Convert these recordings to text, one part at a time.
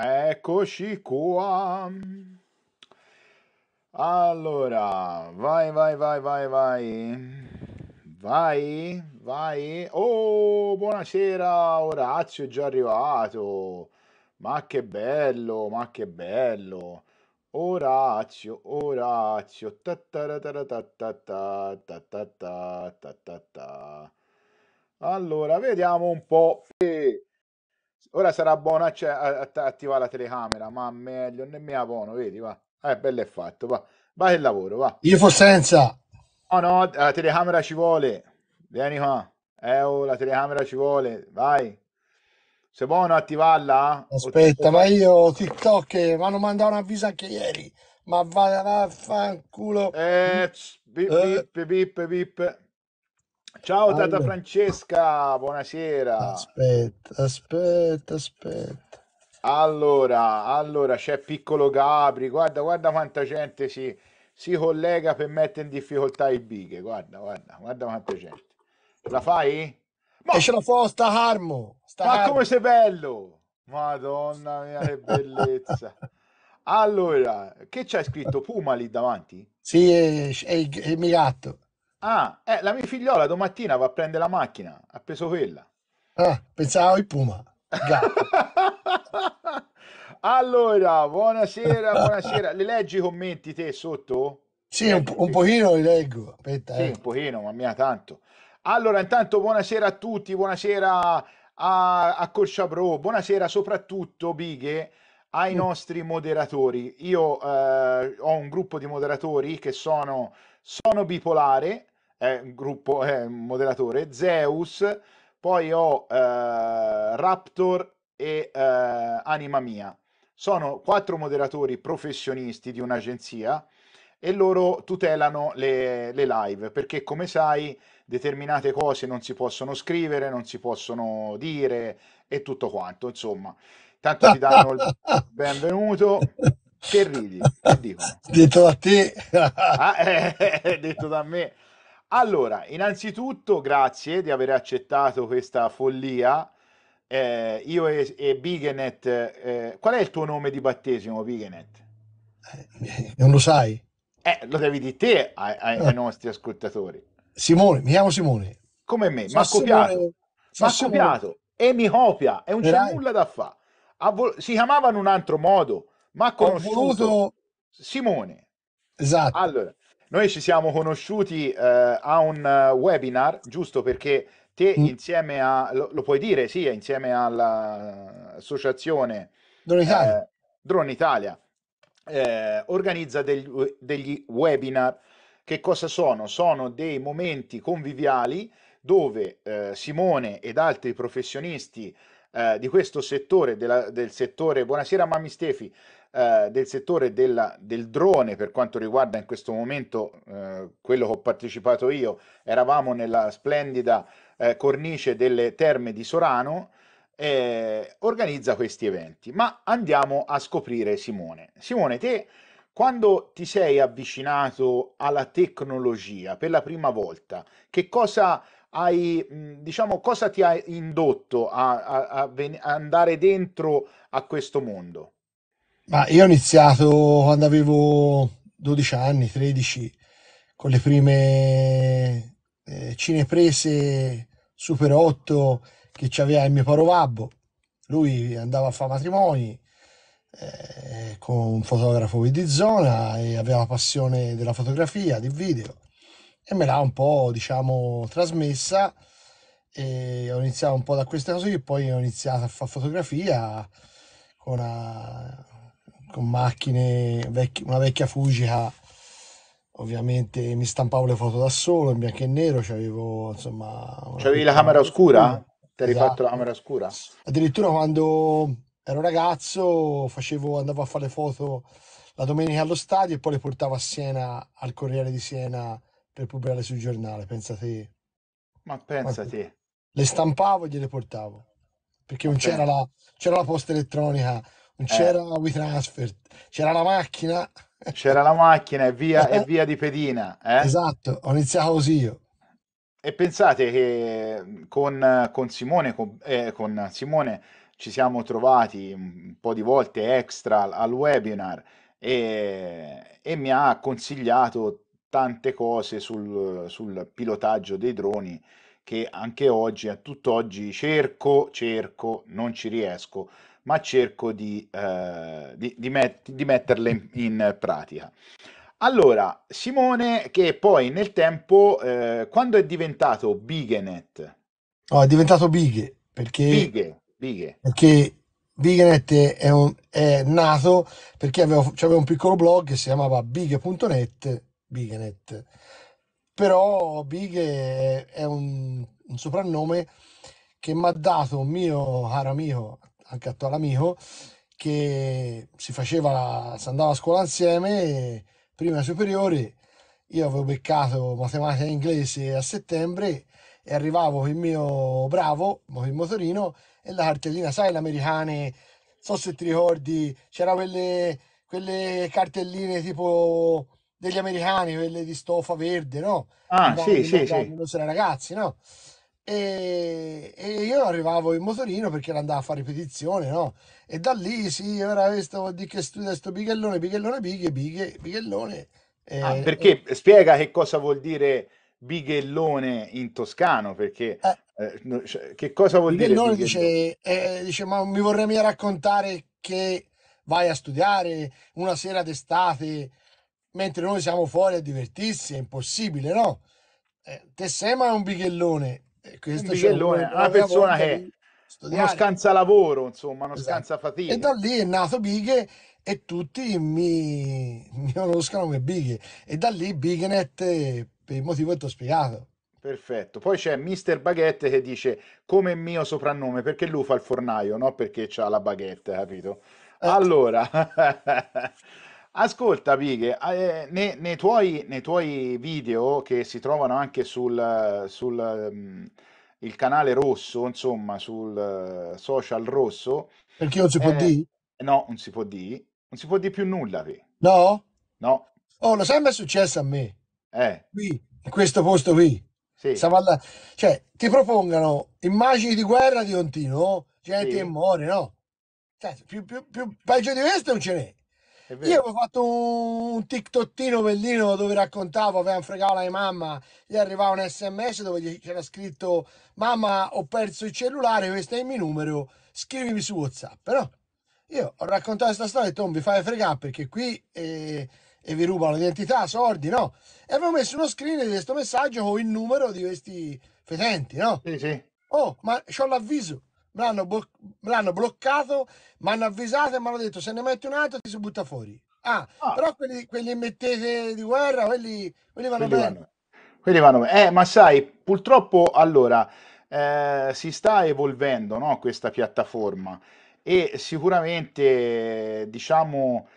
Eccoci qua. Allora, vai, vai, vai, vai, vai. Vai, vai. Oh, buonasera Orazio, è già arrivato. Ma che bello, ma che bello. Orazio, Orazio. Allora, vediamo un po'. Ora sarà buono a, a, a attivare la telecamera, ma meglio, nemmeno buono, vedi, va. Eh, bello è fatto, va. Vai il lavoro, va. Io fo senza. No, no, la telecamera ci vuole. Vieni qua. Eh, oh, la telecamera ci vuole, vai. Se buono attivarla. Aspetta, ma io TikTok mi eh, hanno mandato un avviso anche ieri. Ma va, va, fa un culo. Eh, eh, bip, bip, bip, bip. Ciao allora. Tata Francesca, buonasera. Aspetta, aspetta, aspetta. Allora, allora c'è Piccolo Gabri, guarda, guarda quanta gente si, si collega per mettere in difficoltà i bighe, guarda, guarda, guarda quanta gente. La fai? Ma ce la fa, sta Carmo. Sta ma Carmo. come sei bello! Madonna mia, che bellezza. allora, che c'è scritto? Puma lì davanti? Sì, è, è, è il mio gatto. Ah, eh, la mia figliola domattina va a prendere la macchina, ha preso quella. Ah, pensavo il Puma. allora, buonasera, buonasera. Le leggi i commenti te sotto? Sì, un, po- un pochino li leggo. Aspetta, sì, eh. un pochino, ma mia tanto. Allora, intanto buonasera a tutti, buonasera a, a Pro, buonasera soprattutto, Bighe, ai mm. nostri moderatori. Io eh, ho un gruppo di moderatori che sono Sono Bipolare, eh, gruppo, eh, moderatore, Zeus, poi ho eh, Raptor e eh, Anima Mia. Sono quattro moderatori professionisti di un'agenzia e loro tutelano le, le live perché come sai determinate cose non si possono scrivere, non si possono dire e tutto quanto, insomma. Tanto ti danno il benvenuto che ridi, che dico? Detto da te. ah, eh, eh detto da me. Allora, innanzitutto grazie di aver accettato questa follia. Eh, io e, e Bigenet, eh, qual è il tuo nome di battesimo, Bigenet? Eh, non lo sai? Eh, lo devi di te ai, ai, ai, eh. nostri ascoltatori. Simone, mi chiamo Simone. Come me, ma copiato. Ma copiato e mi copia e non c'è nulla da fare. Vol- si chiamavano in un altro modo, ma ha conosciuto voluto... Simone. Esatto. Allora, noi ci siamo conosciuti eh, a un eh, webinar, giusto perché te mm. insieme a, lo, lo, puoi dire, sì, insieme all'associazione eh, Drone Italia, eh, Drone Italia eh, organizza degli, degli webinar. Che cosa sono? Sono dei momenti conviviali dove eh, Simone ed altri professionisti eh, di questo settore, della, del settore, buonasera Mammi Stefi, eh, del settore della, del drone per quanto riguarda in questo momento eh, quello che ho partecipato io, eravamo nella splendida eh, cornice delle terme di Sorano, organizza questi eventi. Ma andiamo a scoprire Simone. Simone, te quando ti sei avvicinato alla tecnologia per la prima volta, che cosa hai, diciamo, cosa ti ha indotto a, a, a andare dentro a questo mondo? Ma io ho iniziato quando avevo 12 anni, 13, con le prime eh, cineprese Super 8 che ci aveva il mio paro babbo. Lui andava a fare matrimoni eh, con un fotografo di zona e aveva passione della fotografia, del video e me l'ha un po', diciamo, trasmessa e ho iniziato un po' da queste cose poi ho iniziato a fare fotografia con una, con macchine, vecchi, una vecchia Fugica, ovviamente mi stampavo le foto da solo in bianco e nero, c'avevo insomma... C'avevi la camera oscura? Ti hai rifatto la esatto. camera oscura? Addirittura quando ero ragazzo facevo, andavo a fare le foto la domenica allo stadio e poi le portavo a Siena, al Corriere di Siena, per pubblicare sul giornale, pensate. Ma pensate. Le stampavo e gliele portavo, perché non c'era la, c'era la posta elettronica non eh. c'era eh. WeTransfer, c'era la macchina. C'era la macchina e via, eh, e eh. via di pedina. Eh? Esatto, ho iniziato così io. E pensate che con, con Simone, con, eh, con Simone ci siamo trovati un po' di volte extra al webinar e, e mi ha consigliato tante cose sul, sul, pilotaggio dei droni che anche oggi, a tutt'oggi, cerco, cerco, non ci riesco ma cerco di, eh, di, di, met- di metterle in, in pratica. Allora, Simone che poi nel tempo, eh, quando è diventato Bigenet? Oh, è diventato Bighe, perché... Bighe, Bighe. Perché Bigenet è, un, è nato perché aveva, cioè un piccolo blog che si chiamava bighe.net, Bigenet. Però Bighe è, è un, un soprannome che mi ha dato un mio caro amico anche a amico, che si faceva, si andava a scuola insieme, prima superiore, io avevo beccato matematica e inglese a settembre e arrivavo con il mio bravo, con il motorino e la cartellina, sai, le americane, so se ti ricordi, c'era quelle, quelle cartelline tipo degli americani, quelle di stoffa verde, no? Ah, sì, sì, sì. Quando si era ragazzi, no? E, e, io arrivavo in motorino perché andavo a fare ripetizione, no? E da lì, sì, ora questo di che studia sto bighellone, bighellone, bighe, bighe, bighellone. Eh, ah, perché eh, spiega che cosa vuol dire bighellone in toscano, perché eh, eh cioè, che cosa vuol bighellone dire? Bighellone dice, eh, dice, ma mi vorrei mica raccontare che vai a studiare una sera d'estate mentre noi siamo fuori a divertirsi, è impossibile, no? Eh, te sembra un bighellone, eh, questo un bighellone, una, una persona che studiare. uno lavoro, insomma, uno esatto. fatica. E da lì è nato Bighe e tutti mi, mi conoscono come Bighe. E da lì Bighenet per il motivo che ti ho spiegato. Perfetto. Poi c'è Mister Baguette che dice come mio soprannome, perché lui fa il fornaio, no? Perché ha la baguette, capito? Eh. Allora... Ascolta, Pighe, ah, eh, nei, nei, tuoi, nei tuoi video che si trovano anche sul, sul mm, il canale rosso, insomma, sul eh, social rosso. Perché non si può eh, dire? No, non si può dire. Non si può dire più nulla, Pi. No? No. Oh, lo sai, mi successo a me. Eh. Qui, in questo posto qui. Sì. Alla... Cioè, ti propongono immagini di guerra di continuo, gente sì. muore, no? Cioè, più, più, più peggio di questo non ce n'è. Io avevo fatto un, un TikTokino bellino dove raccontavo, avevano fregato la mia mamma, gli arrivava un sms dove c'era scritto mamma ho perso il cellulare, questo è il mio numero, scrivimi su Whatsapp, no? Io ho raccontato questa storia e detto, vi fai fregare perché qui eh, e vi rubano l'identità, sordi, no? E avevo messo uno screen di questo messaggio con il numero di questi fetenti, no? Sì, sì. Oh, ma ho l'avviso, me l'hanno, bo- me l'hanno bloccato, mi hanno avvisato e mi hanno detto se ne metti un altro ti si butta fuori. Ah, ah. però quelli, quelli mettete di guerra, quelli, quelli vanno quelli bene. Vanno. Quelli vanno bene. Eh, ma sai, purtroppo allora eh, si sta evolvendo no, questa piattaforma e sicuramente diciamo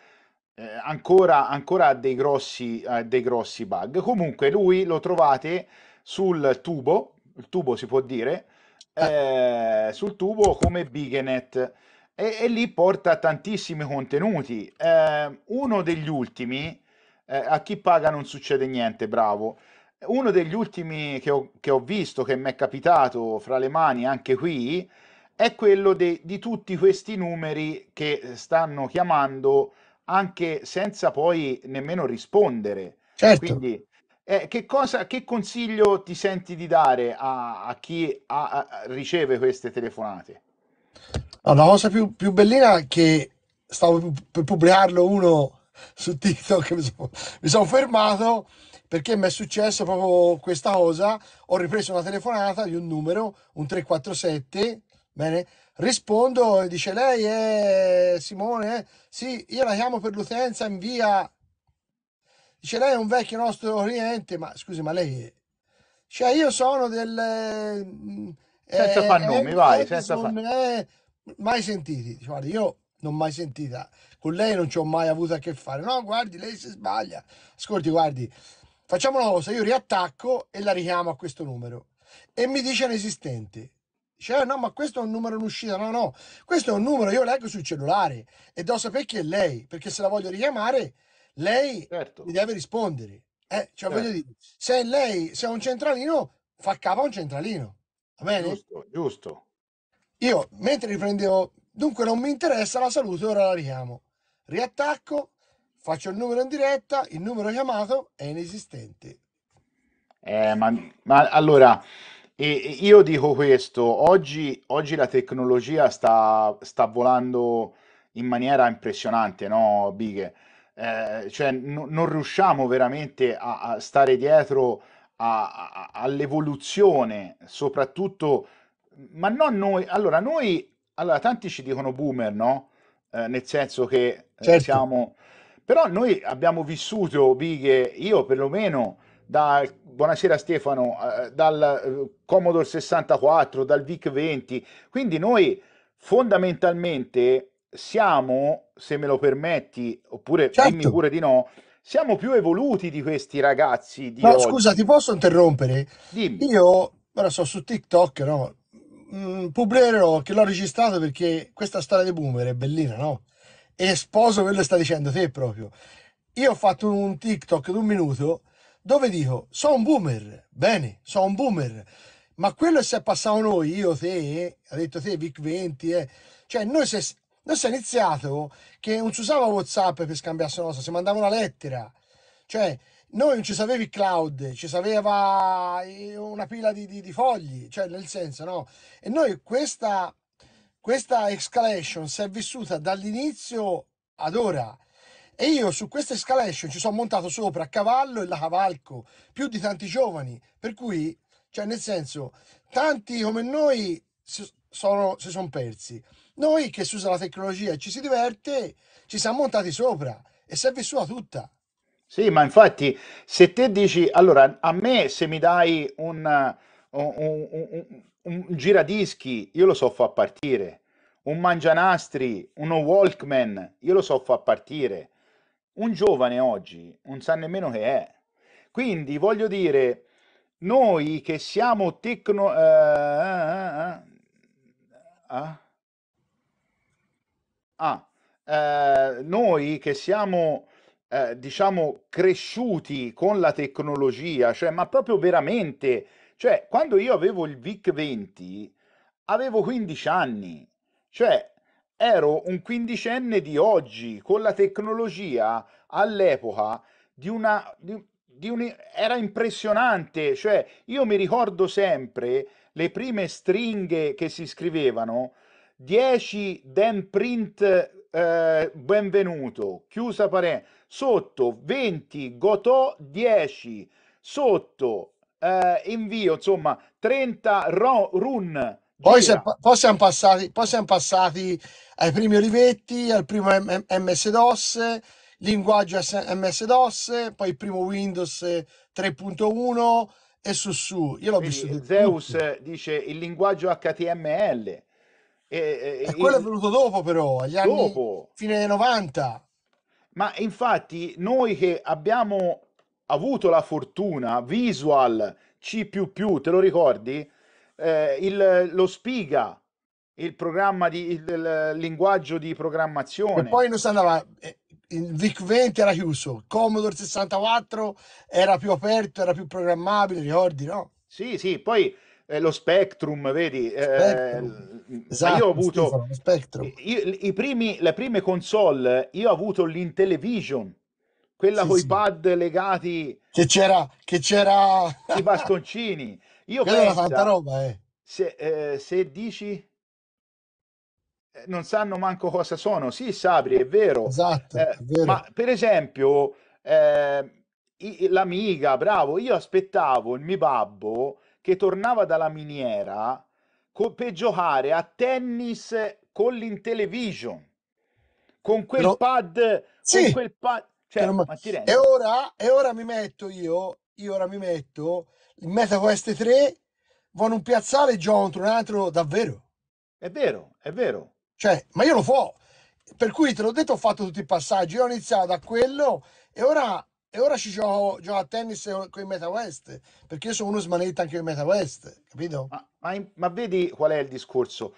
eh, ancora, ancora dei, grossi, eh, dei grossi bug. Comunque lui lo trovate sul tubo, il tubo si può dire, eh, sul tubo come Bigenet e, e, lì porta tantissimi contenuti. Eh, uno degli ultimi, eh, a chi paga non succede niente, bravo. Uno degli ultimi che ho, che ho visto, che mi è capitato fra le mani anche qui, è quello de, di tutti questi numeri che stanno chiamando anche senza poi nemmeno rispondere. Certo. Quindi eh, che, cosa, che consiglio ti senti di dare a, a chi a, a, riceve queste telefonate? La cosa più, più bellina è che stavo per pubblicarlo uno su TikTok, mi sono, mi sono fermato perché mi è successo proprio questa cosa. Ho ripreso una telefonata di un numero, un 347, bene? Rispondo e dice lei è Simone? Sì, io la chiamo per l'utenza in via Dice, lei è un vecchio nostro Oriente, ma scusi, ma lei... Cioè, io sono del... Eh, senza eh, far nomi, eh, vai, eh, senza far... Eh, mai sentiti. Dice, guarda, io non ho mai sentita. Con lei non ci ho mai avuto a che fare. No, guardi, lei si sbaglia. Ascolti, guardi, facciamo una cosa, io riattacco e la richiamo a questo numero. E mi dice inesistente. Cioè, ah, no, ma questo è un numero in uscita. No, no, questo è un numero, io leggo sul cellulare e do sapere chi è lei, perché se la voglio richiamare lei certo. mi deve rispondere. Eh, cioè, certo. dire, se lei, se è un centralino, fa capo a un centralino. Va bene? Giusto, giusto. Io, mentre riprendevo, dunque non mi interessa la salute, ora la richiamo. Riattacco, faccio il numero in diretta, il numero chiamato è inesistente. Eh, ma, ma, allora, eh, io dico questo, oggi, oggi la tecnologia sta, sta volando in maniera impressionante, no, Bighe? Eh, cioè no, non riusciamo veramente a, a stare dietro a, a, all'evoluzione, soprattutto, ma non noi, allora noi, allora tanti ci dicono boomer, no? Eh, nel senso che eh, certo. siamo, però noi abbiamo vissuto, Bighe, io perlomeno, da, buonasera Stefano, eh, dal Commodore 64, dal VIC 20, quindi noi fondamentalmente siamo, se me lo permetti, oppure certo. dimmi pure di no, siamo più evoluti di questi ragazzi di No, oggi. scusa, ti posso interrompere? Dimmi. Io, ora so su TikTok, no? Mm, pubblicherò che l'ho registrato perché questa storia di Boomer è bellina, no? E sposo quello che sta dicendo te proprio. Io ho fatto un TikTok di un minuto dove dico, sono un boomer, bene, sono un boomer, ma quello che si è passato noi, io, te, ha detto te, Vic 20, eh, cioè noi se Adesso è iniziato che non si usava WhatsApp per scambiarsi una cosa, si mandava una lettera. Cioè, noi non ci sapevi il cloud, ci sapeva eh, una pila di, di, di, fogli, cioè nel senso, no? E noi questa, questa escalation si è vissuta dall'inizio ad ora. E io su questa escalation ci sono montato sopra a cavallo e la cavalco, più di tanti giovani. Per cui, cioè nel senso, tanti come noi si sono, si sono persi. Noi che si usa la tecnologia e ci si diverte, ci siamo montati sopra e si è vissuta tutta. Sì, ma infatti se te dici, allora a me se mi dai un, un, un, un, un giradischi, io lo so far partire, un mangianastri, uno Walkman, io lo so far partire, un giovane oggi non sa nemmeno che è. Quindi voglio dire, noi che siamo tecno... Uh, uh, uh, a ah, eh, noi che siamo, eh, diciamo, cresciuti con la tecnologia, cioè, ma proprio veramente, cioè, quando io avevo il VIC 20, avevo 15 anni, cioè, ero un quindicenne di oggi, con la tecnologia all'epoca di una... Di, di un, era impressionante, cioè io mi ricordo sempre le prime stringhe che si scrivevano, 10 den print eh, benvenuto, chiusa parè sotto 20 goto 10, sotto eh, invio, insomma 30 ro- run. Poi, se, poi, siamo passati, poi siamo passati ai primi Olivetti, al primo M- MS-DOS, linguaggio MS-DOS, poi il primo Windows 3.1 e su su. Io l'ho Quindi, visto. Zeus tutto. dice il linguaggio HTML e, e quello e... è venuto dopo però, agli anni fine 90. Ma infatti noi che abbiamo avuto la fortuna, Visual C++, te lo ricordi? Eh, il, lo Spiga, il programma di il, il linguaggio di programmazione. E poi non si andava eh, il VIC 20 era chiuso, il Commodore 64 era più aperto, era più programmabile, ricordi, no? Sì, sì, poi eh, lo Spectrum, vedi? Eh, Spectrum. Eh, esatto, io ho avuto Stefano, io, i primi, le prime console, io ho avuto l'Intellivision, quella sì, con i pad legati che c'era che c'era i bastoncini. Io quella pensa, tanta roba, eh. Se, eh, se dici eh, non sanno manco cosa sono. Sì, Sabri, è vero. Esatto, eh, è vero. ma per esempio, eh, l'amiga, bravo, io aspettavo il mio babbo che tornava dalla miniera co- per giocare a tennis con l'Intellivision, con quel no. pad, sì. con quel pad. Cioè, non... e, ora, e ora mi metto io, io ora mi metto il MetaQuest 3, vanno un piazzale e gioco contro un altro davvero. È vero, è vero. Cioè, ma io lo fo. Per cui te l'ho detto, ho fatto tutti i passaggi, io ho iniziato da quello e ora e ora ci gioco, gioco a tennis con i Meta West, perché io sono uno smanetto anche con i Meta West, capito? Ma, ma, ma vedi qual è il discorso?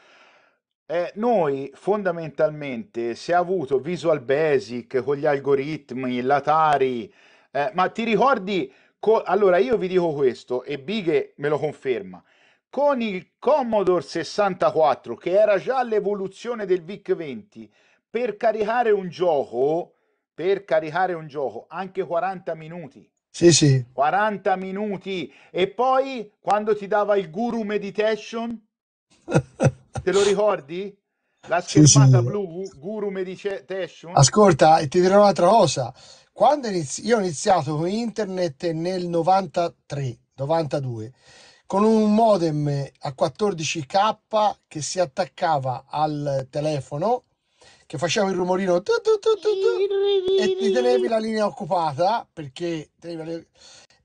Eh, noi fondamentalmente si è avuto Visual Basic con gli algoritmi, l'Atari, eh, ma ti ricordi? Co- allora io vi dico questo e Bighe me lo conferma. Con il Commodore 64, che era già l'evoluzione del VIC 20, per caricare un gioco per caricare un gioco, anche 40 minuti. Sì, sì. 40 minuti. E poi quando ti dava il Guru Meditation, te lo ricordi? La schermata sì, sì. blu, Guru Meditation. Ascolta, e ti dirò un'altra cosa. Quando inizi- io ho iniziato con internet nel 93, 92, con un modem a 14K che si attaccava al telefono che faceva il rumorino tu, tu, tu, e ti tenevi la linea occupata perché le...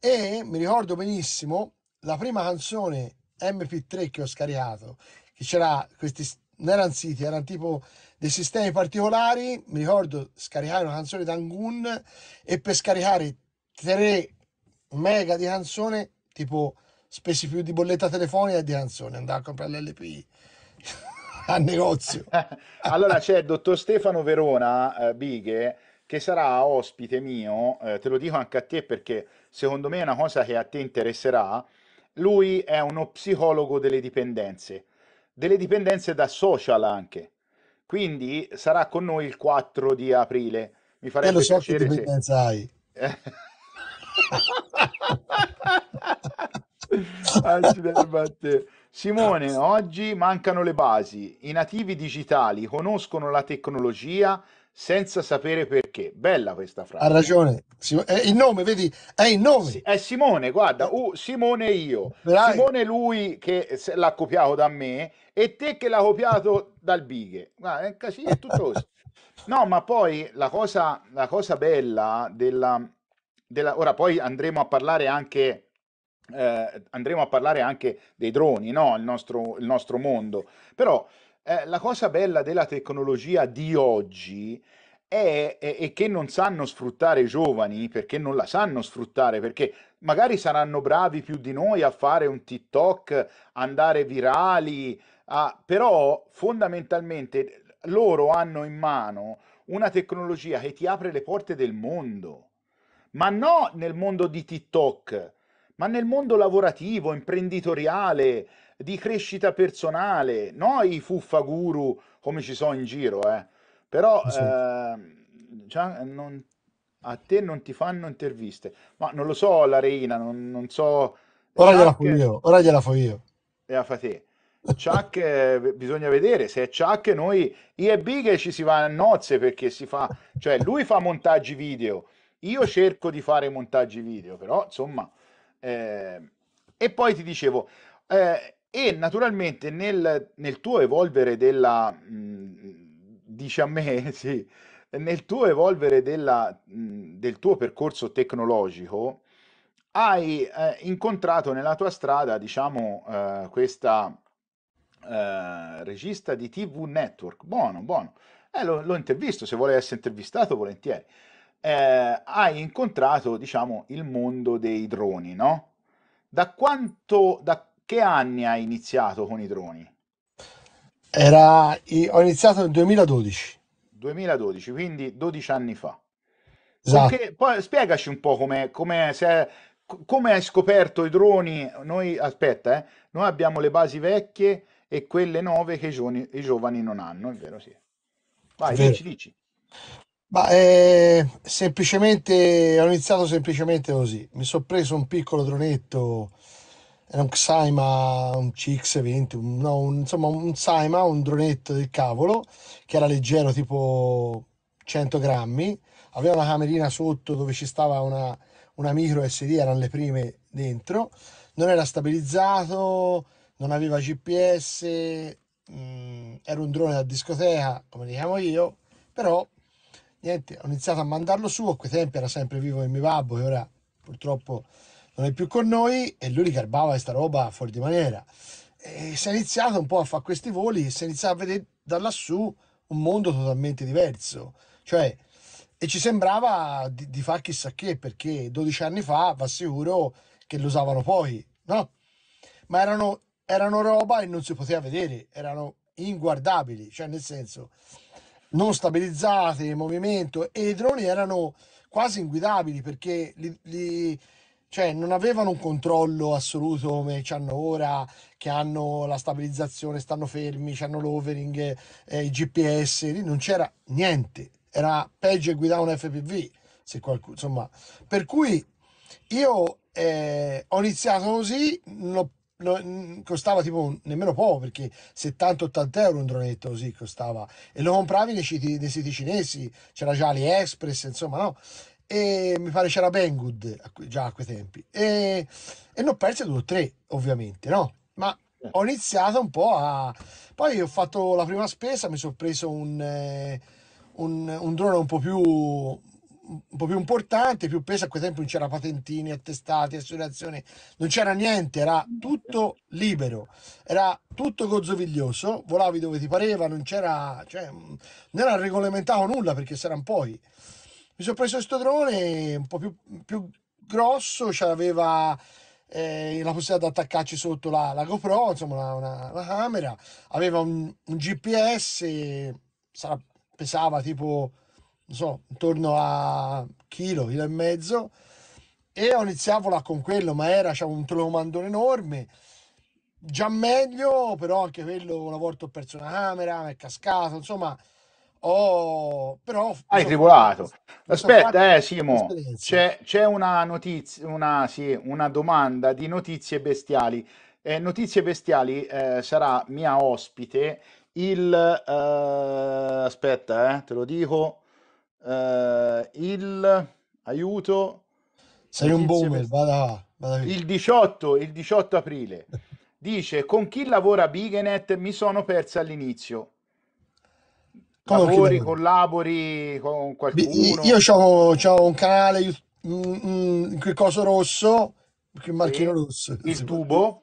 e mi ricordo benissimo la prima canzone mp3 che ho scaricato che c'era questi non erano siti erano tipo dei sistemi particolari mi ricordo scaricare una canzone d'angun e per scaricare 3 mega di canzone tipo spesi più di bolletta telefonica e di canzone andare a comprare l'LP al negozio. allora c'è il dottor Stefano Verona eh, Bighe che sarà ospite mio, eh, te lo dico anche a te perché secondo me è una cosa che a te interesserà. Lui è uno psicologo delle dipendenze, delle dipendenze da social anche. Quindi sarà con noi il 4 di aprile. Mi farebbe eh, lo so piacere che dipendenza se... hai. Accidenti, Simone, oggi mancano le basi. I nativi digitali conoscono la tecnologia senza sapere perché. Bella questa frase. Ha ragione. È il nome, vedi? È il nome. Sì, è Simone, guarda. Uh, Simone io. Bravi. Simone lui che l'ha copiato da me e te che l'ha copiato dal Bighe. Guarda, è un casino, è tutto così. No, ma poi la cosa, la cosa bella della, della... Ora poi andremo a parlare anche eh, andremo a parlare anche dei droni, no? il, nostro, il nostro mondo. Però eh, la cosa bella della tecnologia di oggi è che non sanno sfruttare i giovani perché non la sanno sfruttare, perché magari saranno bravi più di noi a fare un TikTok, andare virali, a... però fondamentalmente loro hanno in mano una tecnologia che ti apre le porte del mondo, ma non nel mondo di TikTok, ma nel mondo lavorativo, imprenditoriale, di crescita personale, no i fuffa guru come ci sono in giro, eh. Però eh, cioè, non, a te non ti fanno interviste, ma non lo so la Reina, non, non so... Ora gliela fo io, ora gliela fo io. Gliela fa te. Chuck, eh, bisogna vedere se è Chuck noi, io e Big ci si va a nozze perché si fa, cioè lui fa montaggi video, io cerco di fare montaggi video, però insomma eh, e poi ti dicevo, eh, e naturalmente nel, nel, tuo evolvere della, mh, mm, dici a me, sì, nel tuo evolvere della, mh, mm, del tuo percorso tecnologico, hai eh, incontrato nella tua strada, diciamo, eh, questa eh, regista di TV Network. Buono, buono. Eh, l'ho intervistato, se vuole essere intervistato volentieri. Eh, hai incontrato, diciamo, il mondo dei droni, no? Da quanto, da che anni hai iniziato con i droni? Era, ho iniziato nel 2012. 2012, quindi 12 anni fa. Esatto. Perché, poi spiegaci un po' come, come, se, come hai scoperto i droni. Noi, aspetta, eh, noi abbiamo le basi vecchie e quelle nuove che i giovani, i giovani non hanno, è vero? Sì. Vai, vero. dici, dici. Ma eh, semplicemente ho iniziato semplicemente così. Mi sono preso un piccolo dronetto, era un Xaima, un CX20, un, no, un, insomma un Xaima, un dronetto del cavolo, che era leggero tipo 100 grammi, aveva una camerina sotto dove ci stava una, una micro SD, erano le prime dentro, non era stabilizzato, non aveva GPS, mh, mm, era un drone da discoteca, come diciamo io, però niente, ho iniziato a mandarlo su, a quei tempi era sempre vivo il mio babbo e ora purtroppo non è più con noi e lui ricarbava questa roba fuori di maniera. E si è iniziato un po' a fare questi voli e si è iniziato a vedere da lassù un mondo totalmente diverso. Cioè, e ci sembrava di, di far chissà che, perché 12 anni fa va sicuro che lo usavano poi, no? Ma erano, erano roba e non si poteva vedere, erano inguardabili, cioè nel senso non stabilizzate in movimento e i droni erano quasi inguidabili perché li, li, cioè non avevano un controllo assoluto come hanno ora, che hanno la stabilizzazione, stanno fermi, hanno l'overing, eh, il GPS, lì non c'era niente, era peggio guidare un FPV, se qualcuno, insomma. Per cui io eh, ho iniziato così, l'ho lo, costava tipo nemmeno poco perché 70-80 euro un dronetto così costava e lo compravi nei siti, nei siti cinesi c'era già AliExpress insomma no e mi pare c'era Banggood già a quei tempi e, e ne ho persi due o tre ovviamente no ma eh. ho iniziato un po' a poi ho fatto la prima spesa mi sono preso un, eh, un, un drone un po' più un po' più importante, più peso. A per esempio non c'era patentini, attestati, assicurazioni, non c'era niente, era tutto libero, era tutto gozzoviglioso, volavi dove ti pareva, non c'era, cioè, mm, non era regolamentato nulla perché c'erano poi. Mi sono preso questo drone un po' più, più grosso, aveva eh, la possibilità di attaccarci sotto la, la GoPro, insomma una, una, una camera, aveva un, un GPS, sarà, pesava tipo non so, intorno a chilo, chilo e mezzo e ho iniziato là con quello, ma era cioè, un tromandone enorme. Già meglio, però anche quello una volta ho perso una camera, mi è cascato, insomma, ho... però hai tribolato. Aspetta, eh, Simo, c'è, c'è una notizia, una, sì, una domanda di notizie bestiali. Eh, notizie bestiali eh, sarà mia ospite il eh, aspetta, eh, te lo dico eh, il aiuto sei un boomer, vada, vada il 18, il 18 aprile dice con chi lavora Bigenet mi sono persa all'inizio lavori, collabori con qualcuno io ho, ho un canale mm, mm, coso rosso il marchino rosso il tubo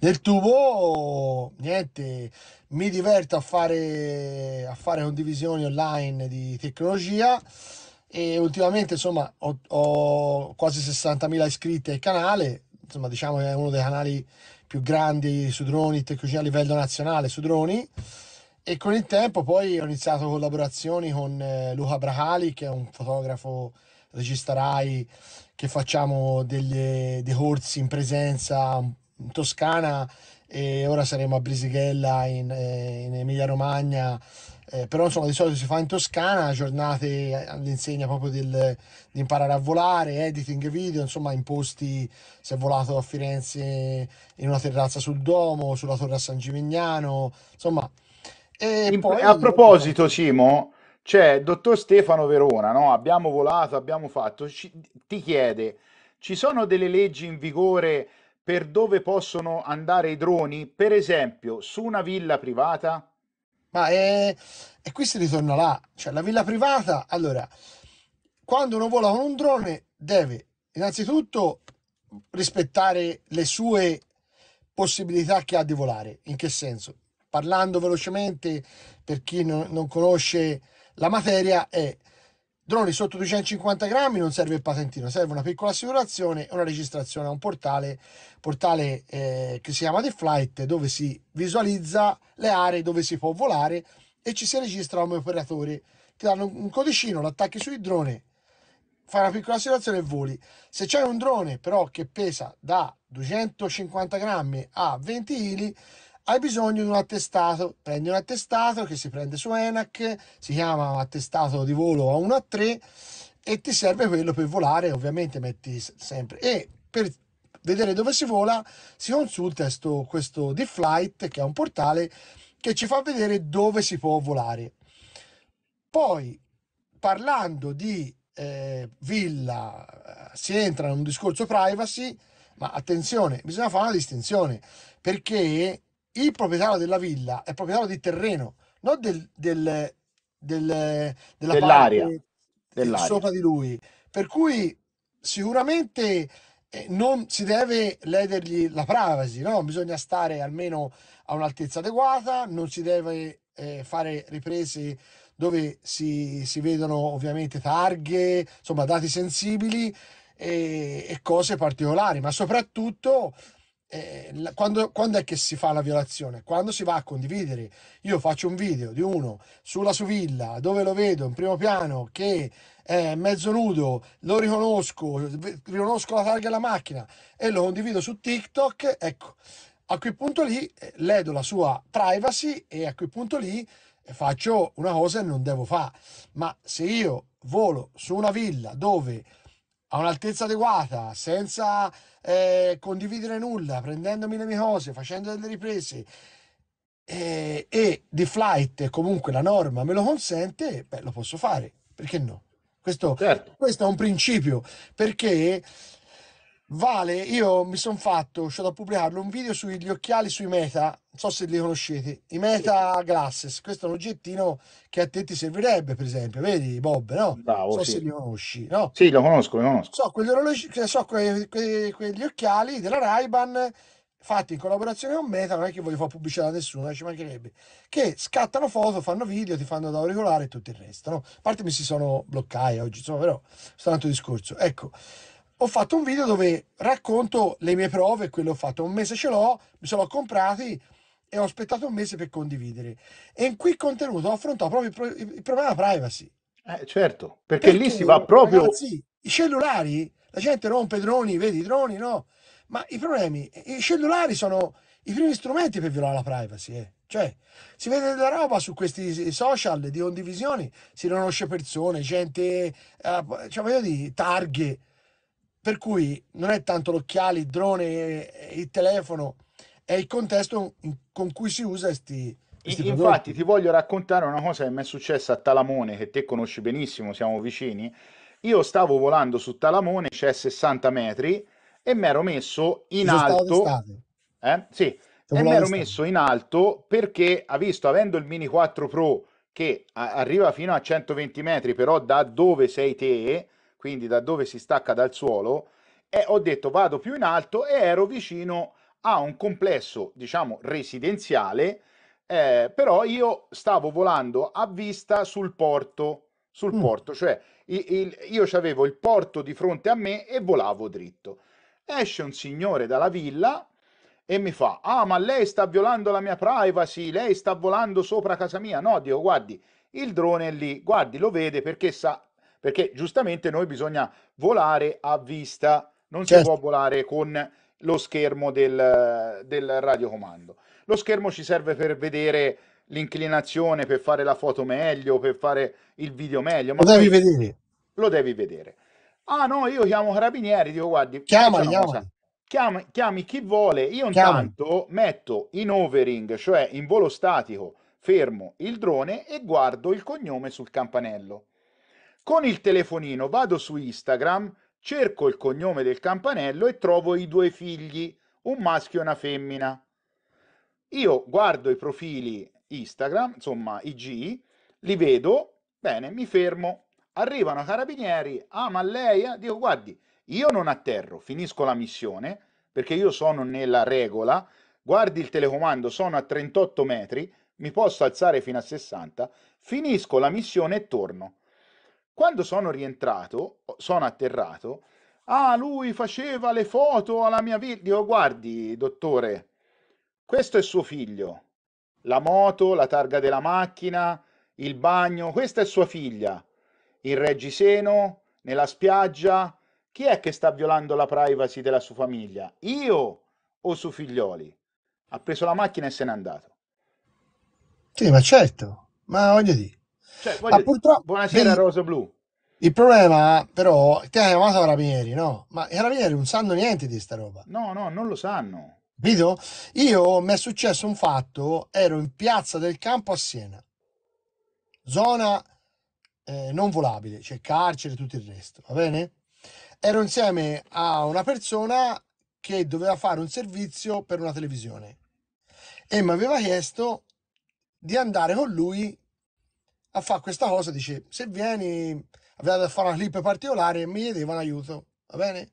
nel tubo, niente, mi diverto a fare, a fare condivisioni online di tecnologia e ultimamente insomma ho, ho quasi 60.000 iscritti al canale, insomma diciamo che è uno dei canali più grandi su droni, tecnologia a livello nazionale su droni e con il tempo poi ho iniziato collaborazioni con eh, Luca Brahali che è un fotografo regista Rai che facciamo delle, dei corsi in presenza in Toscana e ora saremo a Brisighella in, eh, in Emilia Romagna. Eh, però insomma di solito si fa in Toscana, giornate all'insegna proprio del, di imparare a volare, editing video, insomma in posti, si è volato a Firenze in una terrazza sul Domo, sulla torre a San Gimignano, insomma. E poi... A proposito Cimo, c'è dottor Stefano Verona, no? abbiamo volato, abbiamo fatto, ci, ti chiede, ci sono delle leggi in vigore per dove possono andare i droni, per esempio su una villa privata? Ma è... Eh, e qui si ritorna là, cioè la villa privata, allora, quando uno vola con un drone deve innanzitutto rispettare le sue possibilità che ha di volare, in che senso? Parlando velocemente per chi non, non conosce la materia è Droni sotto 250 grammi non serve il patentino, serve una piccola assicurazione e una registrazione a un portale, portale eh, che si chiama The Flight, dove si visualizza le aree dove si può volare e ci si registra come operatore. Ti danno un codicino, lo attacchi sul drone, fai una piccola assicurazione e voli. Se c'è un drone però che pesa da 250 grammi a 20 kg, hai bisogno di un attestato, prendi un attestato che si prende su ENAC, si chiama attestato di volo a 1 a 3 e ti serve quello per volare, ovviamente metti sempre. E per vedere dove si vola si consulta sto, questo D-Flight che è un portale che ci fa vedere dove si può volare. Poi parlando di eh, villa eh, si entra in un discorso privacy, ma attenzione, bisogna fare una distinzione perché il proprietario della villa è proprietario di terreno, non del, del, del, della dell'area. dell'area. sopra di lui. Per cui sicuramente eh, non si deve ledergli la privacy, no? bisogna stare almeno a un'altezza adeguata, non si deve eh, fare riprese dove si, si, vedono ovviamente targhe, insomma dati sensibili e, eh, e cose particolari, ma soprattutto eh, la, quando, quando, è che si fa la violazione? Quando si va a condividere. Io faccio un video di uno sulla sua villa dove lo vedo in primo piano che è mezzo nudo, lo riconosco, riconosco la targa della macchina e lo condivido su TikTok. Ecco, a quel punto lì eh, ledo la sua privacy e a quel punto lì eh, faccio una cosa che non devo fare. Ma se io volo su una villa dove a un'altezza adeguata, senza eh, condividere nulla, prendendomi le mie cose, facendo delle riprese e, eh, e di flight comunque la norma me lo consente, beh, lo posso fare, perché no? Questo, certo. questo è un principio, perché Vale, io mi sono fatto, ho da pubblicarlo, un video sugli occhiali sui Meta, non so se li conoscete, i Meta Glasses, questo è un oggettino che a te ti servirebbe, per esempio, vedi Bob, no? Bravo, so sì. se li conosci, no? Sì, lo conosco, lo conosco. So, quegli, orologi, so que, que, quegli occhiali della Ray-Ban fatti in collaborazione con Meta, non è che voglio fare pubblicità a nessuno, eh, ci mancherebbe, che scattano foto, fanno video, ti fanno da auricolare e tutto il resto, no? A parte mi si sono bloccati oggi, insomma, però, sto un altro discorso. Ecco, ho fatto un video dove racconto le mie prove, quello ho fatto. Un mese ce l'ho, mi sono comprati e ho aspettato un mese per condividere. E in quel contenuto ho affrontato proprio il problema privacy. Eh, certo, perché, perché lì si va proprio... Ragazzi, i cellulari, la gente rompe droni, vedi i droni, no? Ma i problemi, i cellulari sono i primi strumenti per violare la privacy, eh. Cioè, si vede della roba su questi social di condivisioni, si riconosce persone, gente, eh, cioè voglio dire, targhe, per cui non è tanto l'occhiali, il drone, il telefono, è il contesto con cui si usa questi. Infatti ti voglio raccontare una cosa che mi è successa a Talamone, che te conosci benissimo, siamo vicini. Io stavo volando su Talamone, c'è 60 metri, e mi ero messo in alto. Eh? Sì, e mi ero messo in alto perché ha visto, avendo il Mini 4 Pro che arriva fino a 120 metri, però da dove sei te, quindi da dove si stacca dal suolo, e ho detto vado più in alto e ero vicino a un complesso, diciamo, residenziale, eh, però io stavo volando a vista sul porto, sul mm. porto, cioè il, il, io avevo il porto di fronte a me e volavo dritto. Esce un signore dalla villa e mi fa, ah ma lei sta violando la mia privacy, lei sta volando sopra casa mia. No, Dio, guardi, il drone è lì, guardi, lo vede perché sa perché giustamente noi bisogna volare a vista, non certo. si può certo. volare con lo schermo del, del radiocomando. Lo schermo ci serve per vedere l'inclinazione, per fare la foto meglio, per fare il video meglio. Ma lo devi vedere. Lo devi vedere. Ah no, io chiamo carabinieri, dico guardi, chiamali, chiamali. Chiami, chiami, chi vuole, io intanto chiamali. metto in overing, cioè in volo statico, fermo il drone e guardo il cognome sul campanello. Con il telefonino vado su Instagram, cerco il cognome del campanello e trovo i due figli, un maschio e una femmina. Io guardo i profili Instagram, insomma IG, li vedo, bene, mi fermo. Arrivano carabinieri, ah ma lei, eh? dico guardi, io non atterro, finisco la missione, perché io sono nella regola, guardi il telecomando, sono a 38 metri, mi posso alzare fino a 60, finisco la missione e torno. Quando sono rientrato, sono atterrato, ah, lui faceva le foto alla mia villa. Dico, guardi, dottore, questo è suo figlio. La moto, la targa della macchina, il bagno, questa è sua figlia. Il reggiseno, nella spiaggia. Chi è che sta violando la privacy della sua famiglia? Io o suoi figlioli? Ha preso la macchina e se n'è andato. Sì, ma certo, ma voglio dire, cioè, voglio... purtroppo... Buonasera, il... Rosa Blu. Il problema, però, ti ha chiamato Carabinieri, no? Ma i Carabinieri non sanno niente di sta roba. No, no, non lo sanno. Vito, io mi è successo un fatto, ero in piazza del campo a Siena, zona eh, non volabile, cioè carcere e tutto il resto, va bene? Ero insieme a una persona che doveva fare un servizio per una televisione e mi aveva chiesto di andare con lui a fare questa cosa, dice, se vieni, avevate da fare una clip particolare e mi chiedevano aiuto, va bene?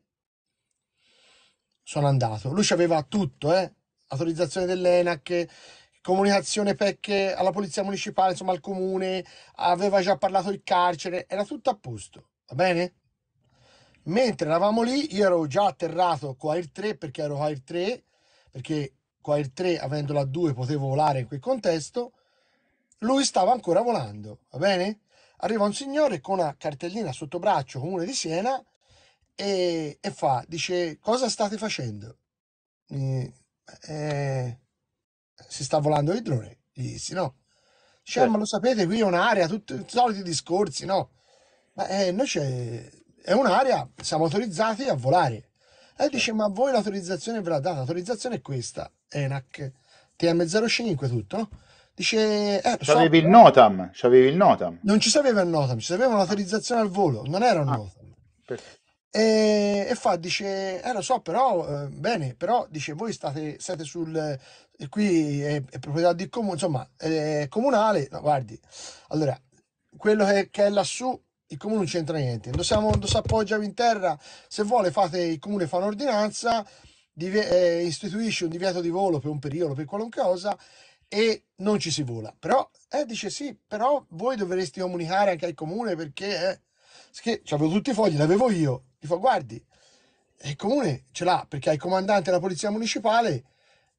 Sono andato. Lui aveva tutto, eh? Autorizzazione dell'ENAC, comunicazione PEC alla polizia municipale, insomma al comune, aveva già parlato il carcere, era tutto a posto, va bene? Mentre eravamo lì, io ero già atterrato qua il 3 perché ero qua 3, perché qua il 3 avendo la 2 potevo volare in quel contesto lui stava ancora volando, va bene? Arriva un signore con una cartellina sotto braccio, comune di Siena, e, e fa, dice, cosa state facendo? E, eh, si sta volando il drone? Gli dissi, no. Dice, certo. ma lo sapete, qui è un'area, tutti i soliti discorsi, no? Ma eh, noi c'è, è un'area, siamo autorizzati a volare. E dice, ma voi l'autorizzazione ve l'ha data, l'autorizzazione è questa, ENAC, TM05, tutto, no? Dice, eh, c'avevi so, il Notam, c'avevi il Notam. Non ci sapeva il Notam, ci sapeva un'autorizzazione al volo, non era un ah, Notam. E, e, fa, dice, eh lo so, però, eh, bene, però, dice, voi state, siete sul, eh, qui è, è, proprietà di comune, insomma, è comunale, no, guardi, allora, quello che, che è lassù il comune non c'entra niente. Lo, siamo, lo si appoggiava in terra, se vuole fate, il comune fa un'ordinanza, divie, eh, istituisce un divieto di volo per un periodo, per qualunque cosa, e non ci si vola. Però eh, dice sì, però voi dovreste comunicare anche al comune perché eh, che, avevo tutti i fogli, l'avevo io. Gli fa guardi, il comune ce l'ha perché al comandante della polizia municipale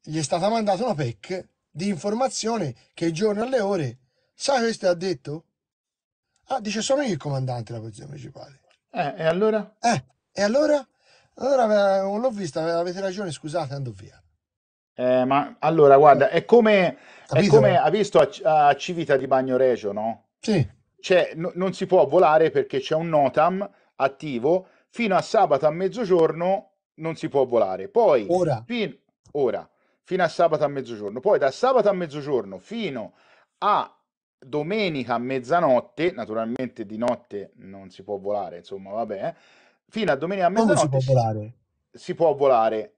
gli è stata mandata una PEC di informazione che il giorno alle ore, sai questo ha detto? Ah, dice sono io il comandante della polizia municipale. Eh, e allora? Eh, e allora? Allora non eh, l'ho vista, avete ragione, scusate, andò via. Eh, ma allora, guarda, è come, è come ha visto a, a Civita di Bagnoregio, no? Sì. Cioè, no- non si può volare perché c'è un NOTAM attivo, fino a sabato a mezzogiorno non si può volare. Poi, ora. Fin- ora, fino a sabato a mezzogiorno. Poi da sabato a mezzogiorno fino a domenica a mezzanotte, naturalmente di notte non si può volare, insomma, vabbè, eh, fino a domenica a mezzanotte si può volare. Si, si può volare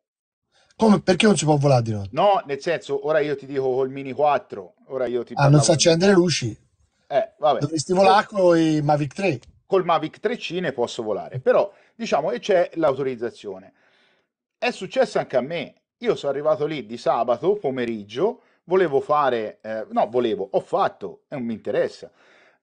come, perché non si può volare di notte? No, nel senso, ora io ti dico col Mini 4, ora io ti Ah, non si accendere le luci. Eh, vabbè. Dovresti volare con i Mavic 3. Col Mavic 3C ne posso volare, però diciamo che c'è l'autorizzazione. È successo anche a me. Io sono arrivato lì di sabato pomeriggio, volevo fare, eh, no, volevo, ho fatto, e non mi interessa,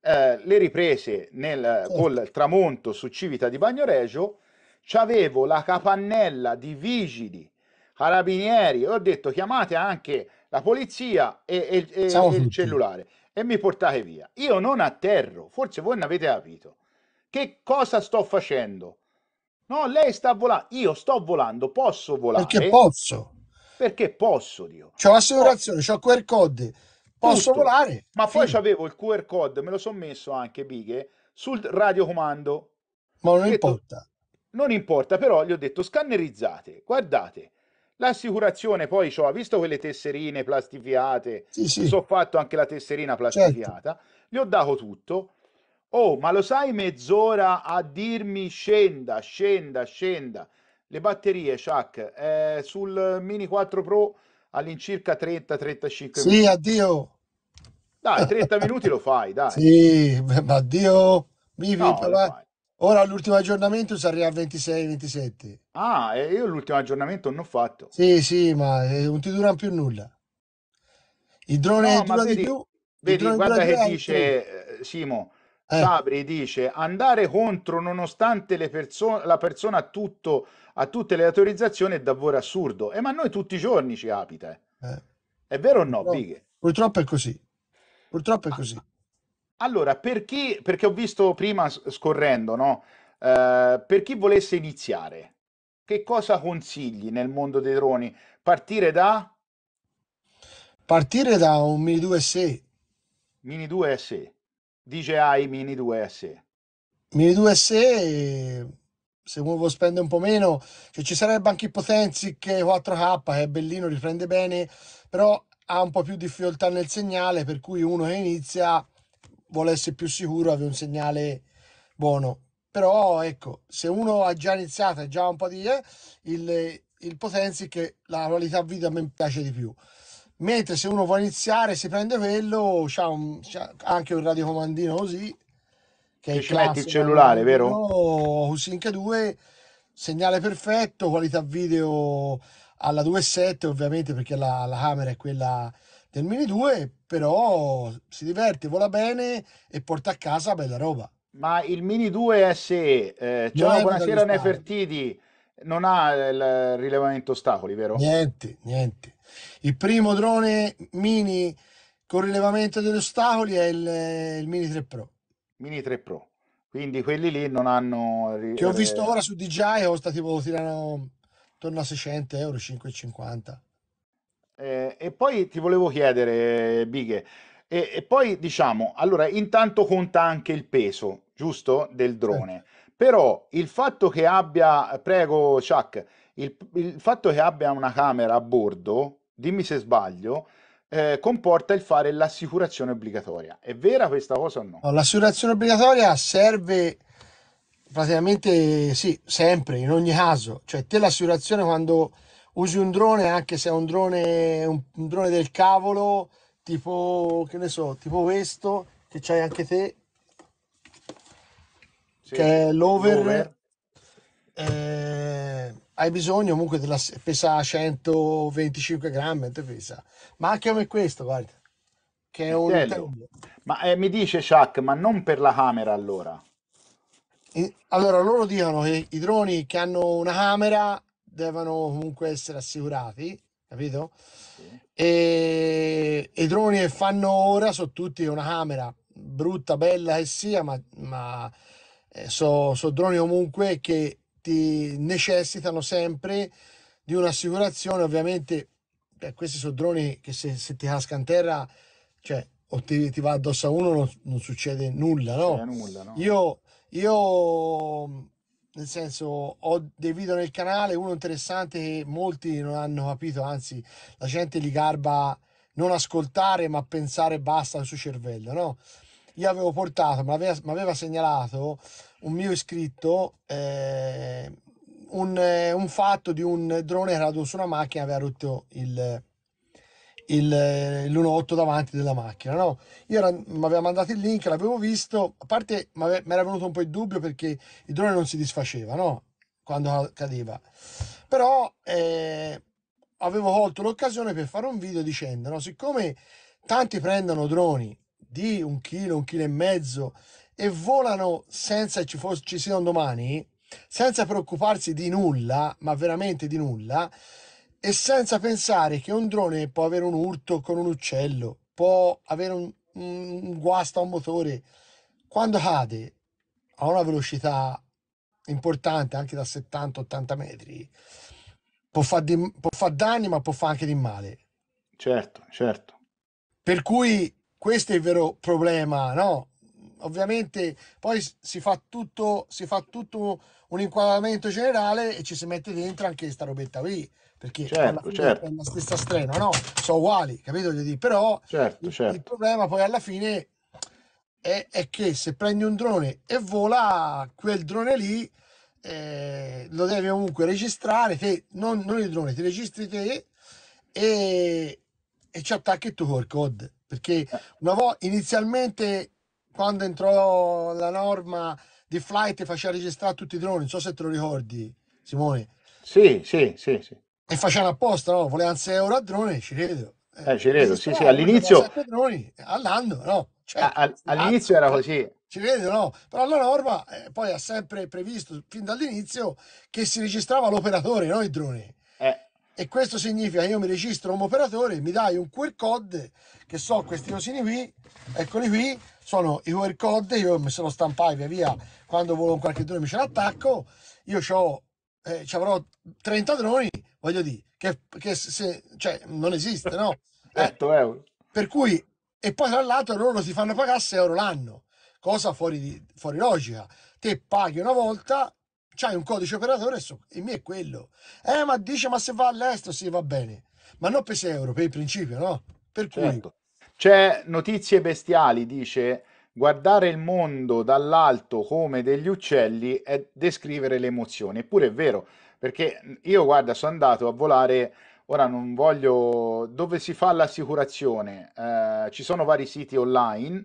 eh, le riprese nel, sì. Certo. col tramonto su Civita di Bagnoregio, c'avevo la capannella di vigili carabinieri, ho detto chiamate anche la polizia e, e, e il cellulare e mi portate via. Io non atterro, forse voi non avete capito. Che cosa sto facendo? No, lei sta volando, io sto volando, posso volare. Perché posso? Perché posso, Dio. C'ho l'assicurazione, posso. c'ho QR code, posso Tutto. volare. Ma Fine. poi avevo il QR code, me lo sono messo anche, Bighe, sul radiocomando. Ma non detto, importa. Non importa, però gli ho detto scannerizzate, guardate, L'assicurazione poi ho visto quelle tesserine plastificate, sì, sì. ho fatto anche la tesserina plastificata, certo. gli ho dato tutto. Oh, ma lo sai mezz'ora a dirmi scenda, scenda, scenda. Le batterie, Chuck, eh, sul Mini 4 Pro all'incirca 30-35 minuti. Sì, addio. Dai, 30 minuti lo fai, dai. Sì, ma addio. Mi no, vi... Ora l'ultimo aggiornamento sarà a 26-27. Ah, e io l'ultimo aggiornamento non ho fatto. Sì, sì, ma eh, non ti dura più nulla. Il drone no, dura vedi, di più. Vedi, guarda che dice eh, Simo. Eh. Sabri dice andare contro nonostante le persone, la persona a, tutto, a tutte le autorizzazioni è davvero assurdo. Eh, ma noi tutti i giorni ci capita. Eh. eh. È vero o no, Purtroppo, purtroppo è così. Purtroppo è ah, così. Allora, per chi, perché ho visto prima scorrendo, no? Eh, per chi volesse iniziare, che cosa consigli nel mondo dei droni? Partire da Partire da un Mini 2SE. Mini 2SE, DJI Mini 2SE. Mini 2SE, se uno spende un po' meno, cioè ci sarebbe anche il Potenzic 4K che è bellino, riprende bene, però ha un po' più difficoltà nel segnale, per cui uno che inizia vuole essere più sicuro, avere un segnale buono. Però ecco, se uno ha già iniziato, è già un po' di... Eh, il, il potenzi che la qualità video a me piace di più. Mentre se uno vuole iniziare, si prende quello, c'ha, un, c'ha anche un radiocomandino così, che, che ci metti il cellulare, vero? Husink 2, segnale perfetto, qualità video alla 2.7 ovviamente perché la, la camera è quella del Mini 2 però si diverte, vola bene e porta a casa bella roba. Ma il Mini 2 SE, eh, ciao, buonasera Nefertiti, non ha il rilevamento ostacoli, vero? Niente, niente. Il primo drone Mini con rilevamento degli ostacoli è il, il Mini 3 Pro. Mini 3 Pro. Quindi quelli lì non hanno... Che ho eh, visto ora su DJI costa oh, tipo tirano intorno a 600 euro, 5,50. Eh, e poi ti volevo chiedere, Bighe, e, e, poi diciamo, allora, intanto conta anche il peso, giusto, del drone. Certo. Però il fatto che abbia, prego Chuck, il, il fatto che abbia una camera a bordo, dimmi se sbaglio, eh, comporta il fare l'assicurazione obbligatoria. È vera questa cosa o no l'assicurazione obbligatoria serve praticamente sì, sempre, in ogni caso. Cioè, te l'assicurazione quando usi un drone anche se è un drone, un, un drone del cavolo, tipo, che ne so, tipo questo, che c'hai anche te, sì, che è l'over. l'over. Eh, hai bisogno comunque della pesa 125 grammi, pesa. ma anche come questo, guarda, che è un... Ma eh, mi dice Chuck, ma non per la camera allora? Allora, loro dicono che i droni che hanno una camera devono comunque essere assicurati, capito? Sì. E i droni che fanno ora sono tutti una camera, brutta, bella che sia, ma, ma eh, sono so droni comunque che ti necessitano sempre di un'assicurazione, ovviamente beh, questi sono droni che se, se ti casca in terra, cioè o ti, ti, va addosso a uno non, non succede nulla, no? Nulla, no? Io, io nel senso ho dei video nel canale, uno interessante che molti non hanno capito, anzi la gente li garba non ascoltare ma pensare basta al suo cervello, no? Io avevo portato, mi aveva, segnalato un mio iscritto eh, un, eh, un, fatto di un drone che era su una macchina e aveva rotto il, il, eh, l'1.8 davanti della macchina. No? Io mi aveva mandato il link, l'avevo visto, a parte mi era venuto un po' il dubbio perché il drone non si disfaceva no? quando cadeva, però eh, avevo colto l'occasione per fare un video dicendo, no? siccome tanti prendono droni di un chilo, un chilo e mezzo e volano senza ci, ci siano domani, senza preoccuparsi di nulla, ma veramente di nulla, e senza pensare che un drone può avere un urto con un uccello, può avere un, un guasto a un motore. Quando cade a una velocità importante, anche da 70-80 metri, può fare far danni, ma può fare anche di male. Certo, certo. Per cui questo è il vero problema, no? Ovviamente poi si fa tutto, si fa tutto un inquadramento generale e ci si mette dentro anche questa robetta qui perché certo, certo. è la stessa strena, no? Sono uguali, capito? Dico, però certo, il, il, certo. problema poi alla fine è, è, che se prendi un drone e vola, quel drone lì eh, lo devi comunque registrare, te, non, non, il drone, ti registri te e, e ci attacchi il tuo QR code. Perché eh. una volta inizialmente quando entrò la norma di flight faceva registrare tutti i droni, non so se te lo ricordi Simone. Sì, sì, sì, sì e facevano apposta, no? volevano 6 euro a drone, ci credo. Eh, ci credo, eh, sì, sì, all'inizio... Droni all'anno, no? Cioè, all'inizio era così. Ci credo, no? Però la norma eh, poi ha sempre previsto, fin dall'inizio, che si registrava l'operatore, non i droni. Eh. E questo significa che io mi registro un operatore, mi dai un QR code, che so, questi cosini qui, eccoli qui, sono i QR code, io me sono stampato via via, quando volo un qualche drone mi ce l'attacco, io ho, eh, avrò 30 droni, voglio dire, che, che se, cioè, non esiste, no? Eh, certo, eh, per cui, e poi tra l'altro loro si fanno pagare 6 euro l'anno, cosa fuori, di, fuori logica. Te paghi una volta, c'hai un codice operatore so, e il mio è quello. Eh, ma dice, ma se va all'estero, sì, va bene. Ma non per 6 euro, per il principio, no? Per cui... Certo. C'è Notizie Bestiali, dice... Guardare il mondo dall'alto come degli uccelli è descrivere le emozioni. Eppure è vero, perché io, guarda, sono andato a volare, ora non voglio... Dove si fa l'assicurazione? Eh, ci sono vari siti online,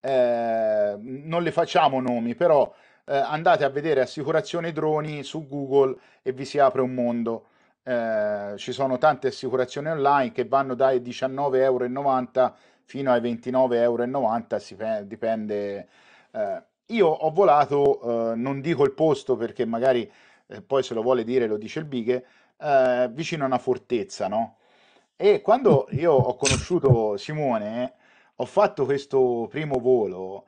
eh, non le facciamo nomi, però eh, andate a vedere assicurazione droni su Google e vi si apre un mondo. Eh, ci sono tante assicurazioni online che vanno dai 19,90 euro fino ai 29,90 euro, si, dipende. Eh. io ho volato, eh, non dico il posto perché magari poi se lo vuole dire lo dice il Bighe, eh, vicino a una fortezza, no? E quando io ho conosciuto Simone, ho fatto questo primo volo,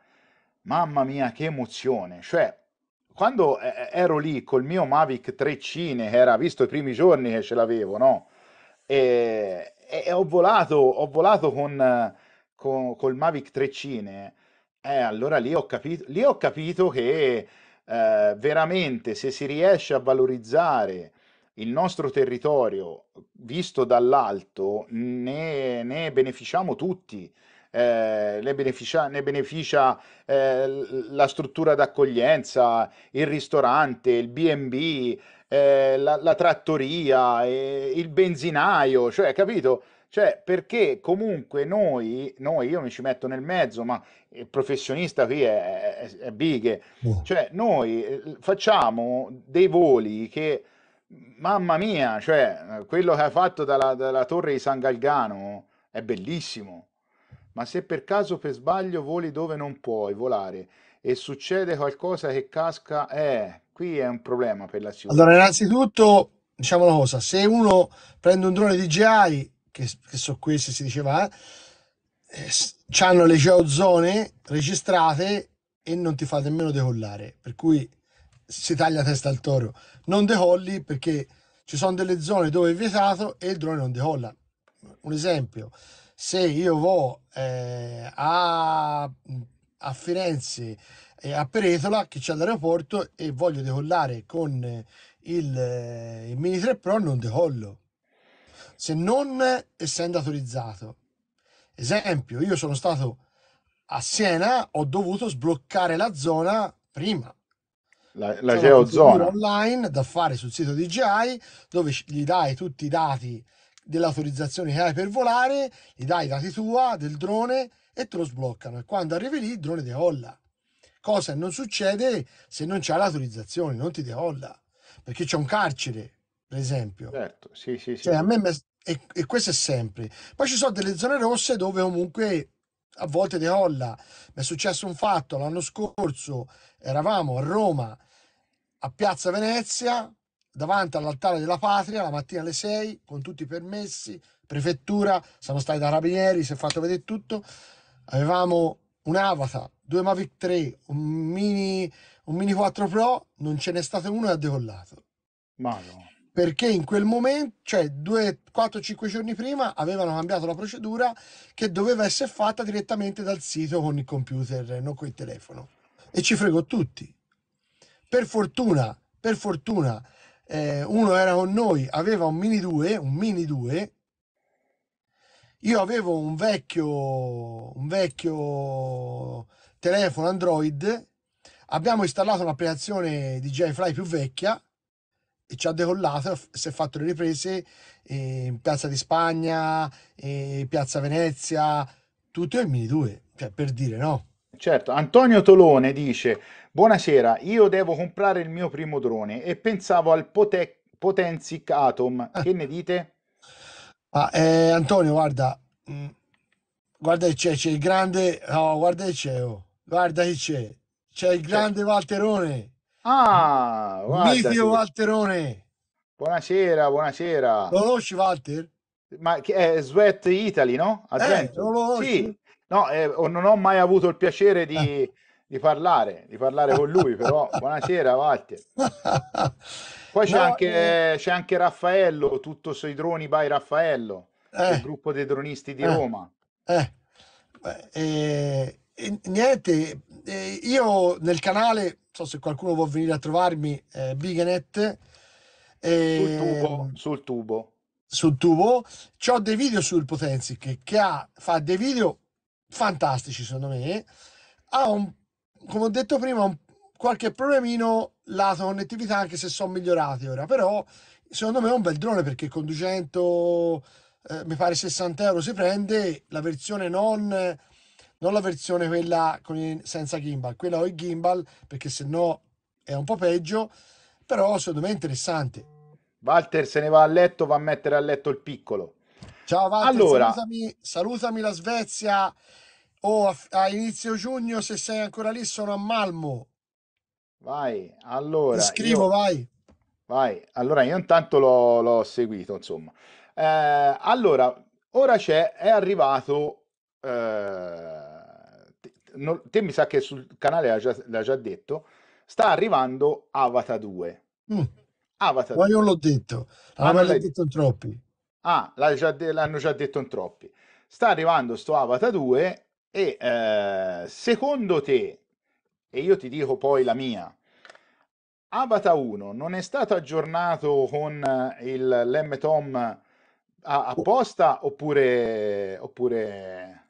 mamma mia che emozione, cioè quando eh, eh, ero lì col mio Mavic 3C, che era visto i primi giorni che ce l'avevo, no? E, e ho volato, ho volato con, con, col Mavic 3C, e eh, allora lì ho capito, lì ho capito che eh, veramente se si riesce a valorizzare il nostro territorio visto dall'alto ne, ne beneficiamo tutti. Eh, ne beneficia, ne beneficia eh, la struttura d'accoglienza, il ristorante, il BB, eh, la, la, trattoria, eh, il benzinaio, cioè capito? Cioè, perché comunque noi, noi, io mi ci metto nel mezzo, ma il professionista qui è, è, è bighe, mm. cioè noi eh, facciamo dei voli che, mamma mia, cioè, quello che hai fatto dalla, dalla torre di San Galgano è bellissimo, ma se per caso, per sbaglio, voli dove non puoi volare e succede qualcosa che casca, eh, qui è un problema per la sicurezza. Allora, innanzitutto, diciamo una cosa, se uno prende un drone DJI che, che sono queste, si diceva, eh, hanno le geozone registrate e non ti fa nemmeno decollare, per cui si taglia testa al toro. Non decolli perché ci sono delle zone dove è vietato e il drone non decolla. Un esempio, se io vo eh, a, a, Firenze eh, a Peretola che c'è l'aeroporto e voglio decollare con il, eh, il Mini 3 Pro non decollo se non essendo autorizzato. Esempio, io sono stato a Siena, ho dovuto sbloccare la zona prima. La, la geozona online da fare sul sito DJI, dove gli dai tutti i dati dell'autorizzazione che hai per volare, gli dai i dati tua del drone e te lo sbloccano. E quando arrivi lì il drone decolla. Cosa non succede se non c'è l'autorizzazione, non ti decolla perché c'è un carcere per esempio. Certo, sì, sì, sì. Cioè, a me me- e, e questo è sempre. Poi ci sono delle zone rosse dove comunque a volte decolla. Mi è successo un fatto l'anno scorso, eravamo a Roma, a Piazza Venezia, davanti all'altare della patria, la mattina alle 6, con tutti i permessi, prefettura, siamo stati da Rabinieri, si è fatto vedere tutto. Avevamo un Avatar, due Mavic 3, un mini, un mini 4 Pro, non ce n'è stato uno e ha decollato. Ma no perché in quel momento, cioè 4-5 giorni prima, avevano cambiato la procedura che doveva essere fatta direttamente dal sito con il computer, non con il telefono. E ci fregò tutti. Per fortuna, per fortuna, eh, uno era con noi, aveva un Mini 2, un Mini 2. Io avevo un vecchio, un vecchio telefono Android, abbiamo installato un'applicazione di Fly più vecchia, ci ha decollato, si è fatto le riprese in Piazza di Spagna, in Piazza Venezia, tutto il Mini 2, cioè per dire no. Certo, Antonio Tolone dice, buonasera, io devo comprare il mio primo drone e pensavo al Potec Potenzic Atom, eh. che ne dite? Ah, eh, Antonio, guarda, mh, mm, guarda che c'è, c'è il grande, no, guarda che c'è, oh, guarda che c'è, c'è il cioè grande Valterone. Ah, guarda. Mifio Walterone. Buonasera, buonasera. Lo conosci Walter? Ma che è Sweat Italy, no? Eh, sì. No, eh, non ho mai avuto il piacere di, di parlare, di parlare con lui, però buonasera Walter. Poi c'è, no, anche, eh. c'è anche Raffaello, tutto sui droni by Raffaello, eh. il gruppo dei dronisti di eh. Roma. Beh, niente, eh, io nel canale, non so se qualcuno vuole venire a trovarmi, eh, Biganet. Eh, sul ehm, tubo. Sul tubo. Sul tubo. C'ho dei video sul Potenzi che, ha, fa dei video fantastici secondo me. Ha un, come ho detto prima, un, qualche problemino lato connettività anche se sono migliorati ora, però secondo me è un bel drone perché con 200... Eh, mi pare 60 euro si prende la versione non non la versione quella con, senza gimbal, quella ho il gimbal, perché se no è un po' peggio, però secondo me è interessante. Walter se ne va a letto, va a mettere a letto il piccolo. Ciao Walter, allora... salutami, salutami la Svezia oh, a, a inizio giugno se sei ancora lì sono a Malmo. Vai, allora... Ti scrivo, io... vai. Vai, allora io intanto l'ho, l'ho seguito, insomma. Eh, allora, ora c'è, è arrivato... Eh non, te mi sa che sul canale l'ha già, l'ha già detto, sta arrivando Avatar 2. Mm. Avatar Ma 2. io l'ho detto, ah, l'hanno già detto in troppi. Ah, l'ha già de- l'hanno già detto in troppi. Sta arrivando sto Avatar 2 e eh, secondo te, e io ti dico poi la mia, Avatar 1 non è stato aggiornato con eh, il, l'M-Tom eh, apposta oppure, oppure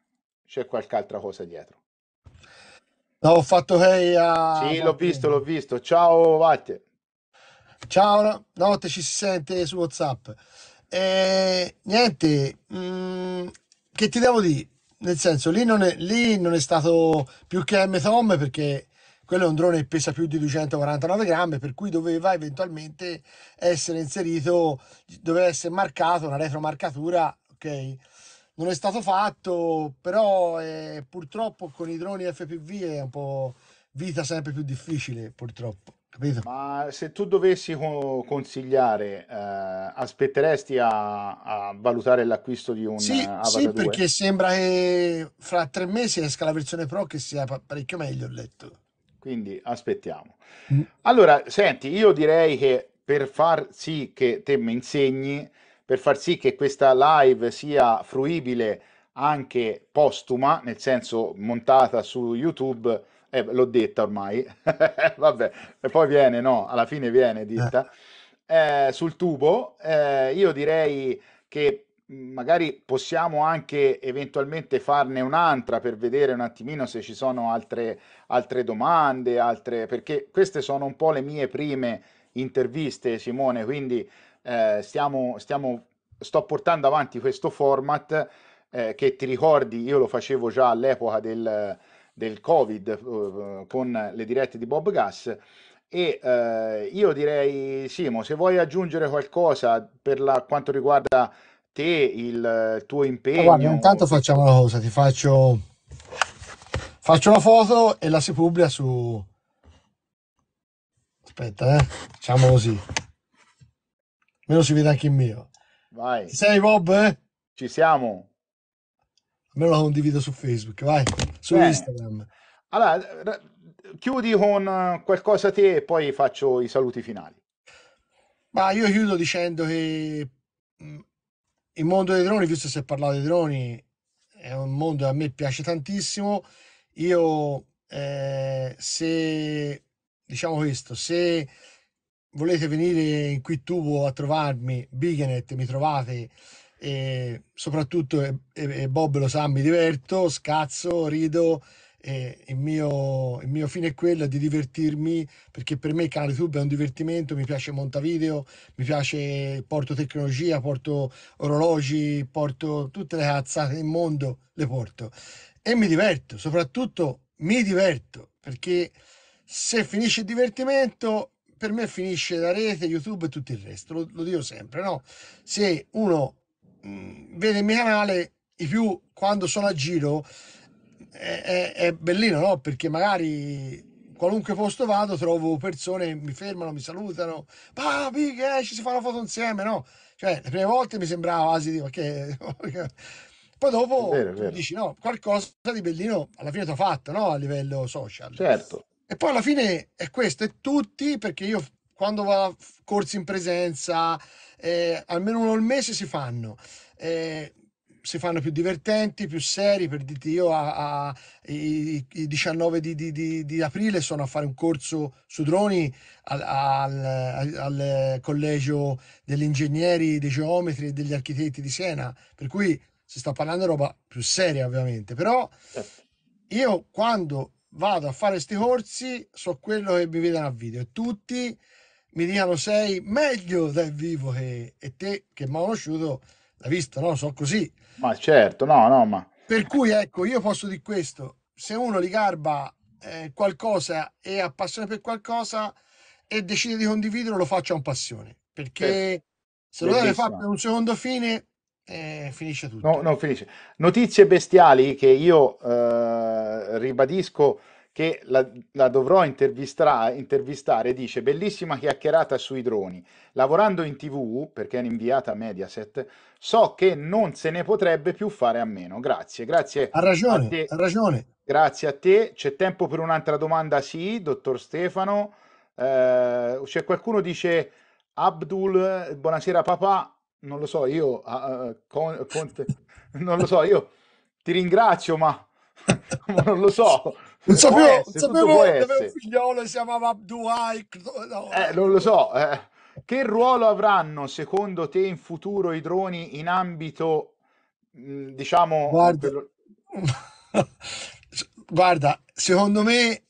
c'è qualche altra cosa dietro? No, ho fatto hey eh, a... Sì, l'ho visto, l'ho visto. Ciao Vatte. Ciao, notte ci si sente su WhatsApp. E, eh, niente, mh, mm, che ti devo dire? Nel senso, lì non, è, lì non è stato più che M-Tom perché quello è un drone che pesa più di 249 grammi, per cui doveva eventualmente essere inserito, doveva essere marcato una retromarcatura, ok? non è stato fatto, però eh, purtroppo con i droni FPV è un po' vita sempre più difficile, purtroppo. Capito? Ma se tu dovessi consigliare, eh, aspetteresti a, a, valutare l'acquisto di un sì, Avatar sì, perché sembra che fra tre mesi esca la versione Pro che sia parecchio meglio, ho letto. Quindi aspettiamo. Mm. Allora, senti, io direi che per far sì che te mi insegni, per far sì che questa live sia fruibile anche postuma, nel senso montata su YouTube, eh, l'ho detta ormai, vabbè, e poi viene, no, alla fine viene detta, eh, eh sul tubo, eh, io direi che mm, magari possiamo anche eventualmente farne un'altra per vedere un attimino se ci sono altre, altre domande, altre, perché queste sono un po' le mie prime interviste, Simone, quindi eh, stiamo, stiamo, sto portando avanti questo format eh, che ti ricordi, io lo facevo già all'epoca del, del Covid eh, con le dirette di Bob Gas. E eh, io direi, Simo, se vuoi aggiungere qualcosa per la, quanto riguarda te, il, il tuo impegno. Guarda, intanto facciamo una cosa, ti faccio faccio una foto e la si pubblica su aspetta eh facciamo così almeno si vede anche il mio. Vai. Ci sei Bob? Ci siamo. Almeno lo condivido su Facebook, vai, su Beh. Instagram. Allora, chiudi con eh, qualcosa a te e poi faccio i saluti finali. Ma io chiudo dicendo che mm, il mondo dei droni, visto se parlato dei droni, è un mondo che a me piace tantissimo. Io, eh, se diciamo questo, se volete venire in qui tubo a trovarmi, Bigenet mi trovate e soprattutto e, e Bob lo sa, mi diverto, scazzo, rido e il mio, il mio fine è quello di divertirmi perché per me il canale YouTube è un divertimento, mi piace monta video, mi piace porto tecnologia, porto orologi, porto tutte le cazzate del mondo, le porto e mi diverto, soprattutto mi diverto perché se finisce il divertimento per me finisce la rete, YouTube e tutto il resto, lo, lo dico sempre, no? Se uno mh, mm, vede il mio canale, i più quando sono a giro è, è, è bellino, no? Perché magari qualunque posto vado trovo persone che mi fermano, mi salutano, ah, big, eh, ci si fa una foto insieme, no? Cioè, le prime volte mi sembrava quasi di, che... Poi dopo vero, è vero. dici, no, qualcosa di bellino alla fine ti ho fatto, no? A livello social. Certo. E poi alla fine è questo, è tutti, perché io quando va a corsi in presenza, eh, almeno uno al mese si fanno. Eh, si fanno più divertenti, più seri, per dirti io a, a, i, i, 19 di, di, di, di, aprile sono a fare un corso su droni al, al, al collegio degli ingegneri, dei geometri e degli architetti di Siena, per cui si sta parlando di roba più seria ovviamente, però certo. io quando vado a fare sti corsi, so quello che mi vedono a video e tutti mi dicono sei meglio dal vivo che e te che mi ha conosciuto l'hai visto, no? So così. Ma certo, no, no, ma... Per cui ecco, io posso dire questo, se uno li garba eh, qualcosa e ha passione per qualcosa e decide di condividere lo faccia con passione, perché Beh, se lo deve fare per un secondo fine e finisce tutto. No, no, finisce. Notizie bestiali che io eh, ribadisco che la, la dovrò intervistare, dice bellissima chiacchierata sui droni. Lavorando in tv, perché è inviata a Mediaset, so che non se ne potrebbe più fare a meno. Grazie, grazie. Ha ragione, ha ragione. Grazie a te. C'è tempo per un'altra domanda? Sì, dottor Stefano. Eh, c'è qualcuno dice Abdul, buonasera papà, non lo so, io, uh, con, Conte, non lo so, io ti ringrazio, ma, ma non lo so. Non sapevo, essere, sapevo che aveva un figliolo, si chiamava Abduai. No. Eh, non lo so. Eh. Che ruolo avranno secondo te in futuro i droni in ambito, diciamo... Guarda, quello... guarda secondo me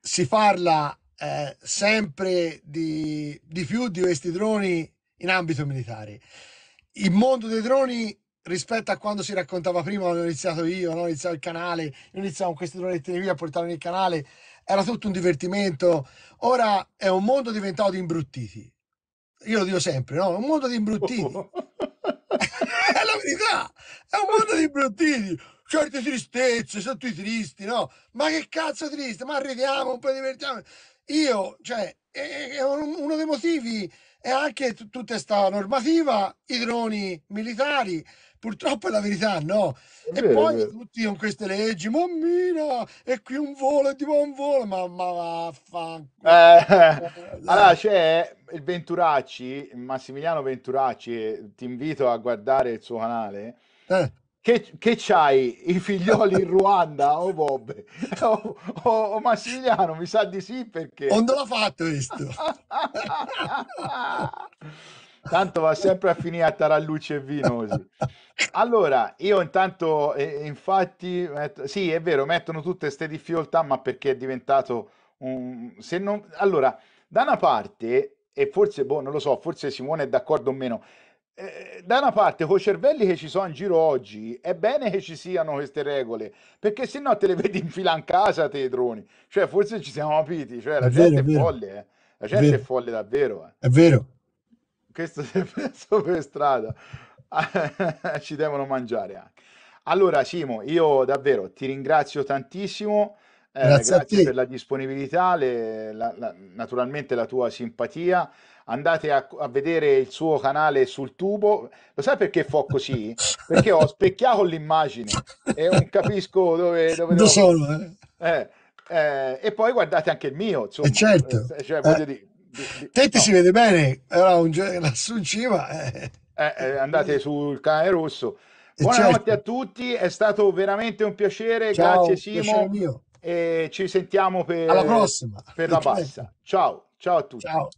si parla eh, sempre di, di più di questi droni in ambito militare. Il mondo dei droni rispetto a quando si raccontava prima, quando ho iniziato io, no? iniziavo il canale, iniziavo questi dronetti via a portarli nel canale, era tutto un divertimento. Ora è un mondo diventato di imbruttiti. Io lo dico sempre, no? Un mondo di imbruttiti. Oh. è la verità, è un mondo di imbruttiti. Certe tristezze, sono tutti tristi, no? Ma che cazzo triste? Ma arriviamo un po' divertiamo. Io, cioè, è, è uno dei motivi e anche t- tutta questa normativa, i droni militari, purtroppo è la verità, no? E beh, poi tutti con queste leggi, mammina, e qui un volo, è di un volo, mamma vaffanculo. Eh, eh allora c'è il Venturacci, Massimiliano Venturacci, ti invito a guardare il suo canale, eh che, che c'hai i figlioli in Ruanda o oh, Bob o, oh, o, oh, o Massimiliano mi sa di sì perché quando l'ha fatto questo tanto va sempre a finire a tarallucci e vinosi allora io intanto eh, infatti metto, sì è vero mettono tutte queste difficoltà ma perché è diventato un se non allora da una parte e forse boh non lo so forse Simone è d'accordo o meno eh, eh, da una parte, con i cervelli che ci sono in giro oggi, è bene che ci siano queste regole, perché se no te le vedi in fila in casa te i droni. Cioè, forse ci siamo capiti, cioè, la è gente vero, folle, eh. La gente è, vero. è folle davvero. Eh. È vero. Questo si è preso per strada. ci devono mangiare anche. Allora, Simo, io davvero ti ringrazio tantissimo. Eh, grazie, grazie per la disponibilità, le, la, la, naturalmente la tua simpatia andate a, a, vedere il suo canale sul tubo. Lo sai perché fa così? Perché ho specchiato l'immagine e non capisco dove... dove da solo, eh. eh. Eh, e poi guardate anche il mio, insomma. Eh, certo. Eh, cioè, voglio dire, Te ti no. si vede bene, era un lassù in cima. Eh. Eh, eh, andate sul canale rosso. Buonanotte certo. a tutti, è stato veramente un piacere. Ciao, Grazie Simo. E ci sentiamo per, per la prossima. Per la bassa. Ciao, ciao a tutti. Ciao.